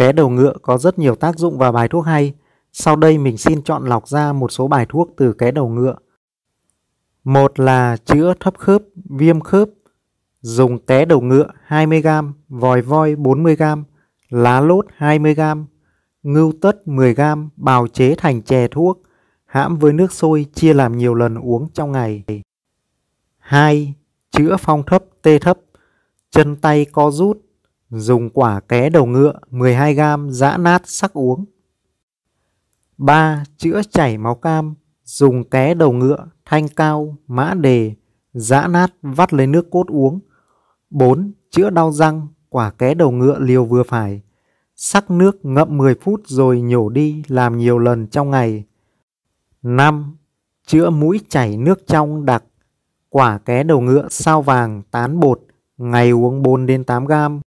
Ké đầu ngựa có rất nhiều tác dụng và bài thuốc hay. Sau đây mình xin chọn lọc ra một số bài thuốc từ ké đầu ngựa. Một là chữa thấp khớp, viêm khớp. Dùng té đầu ngựa 20g, vòi voi 40g, lá lốt 20g, ngưu tất 10g, bào chế thành chè thuốc, hãm với nước sôi chia làm nhiều lần uống trong ngày. 2. Chữa phong thấp, tê thấp, chân tay co rút, Dùng quả ké đầu ngựa 12g giã nát sắc uống. 3. Chữa chảy máu cam, dùng ké đầu ngựa, thanh cao, mã đề, giã nát vắt lấy nước cốt uống. 4. Chữa đau răng, quả ké đầu ngựa liều vừa phải. Sắc nước ngậm 10 phút rồi nhổ đi làm nhiều lần trong ngày. 5. Chữa mũi chảy nước trong đặc. Quả ké đầu ngựa sao vàng tán bột, ngày uống 4 đến 8 gram.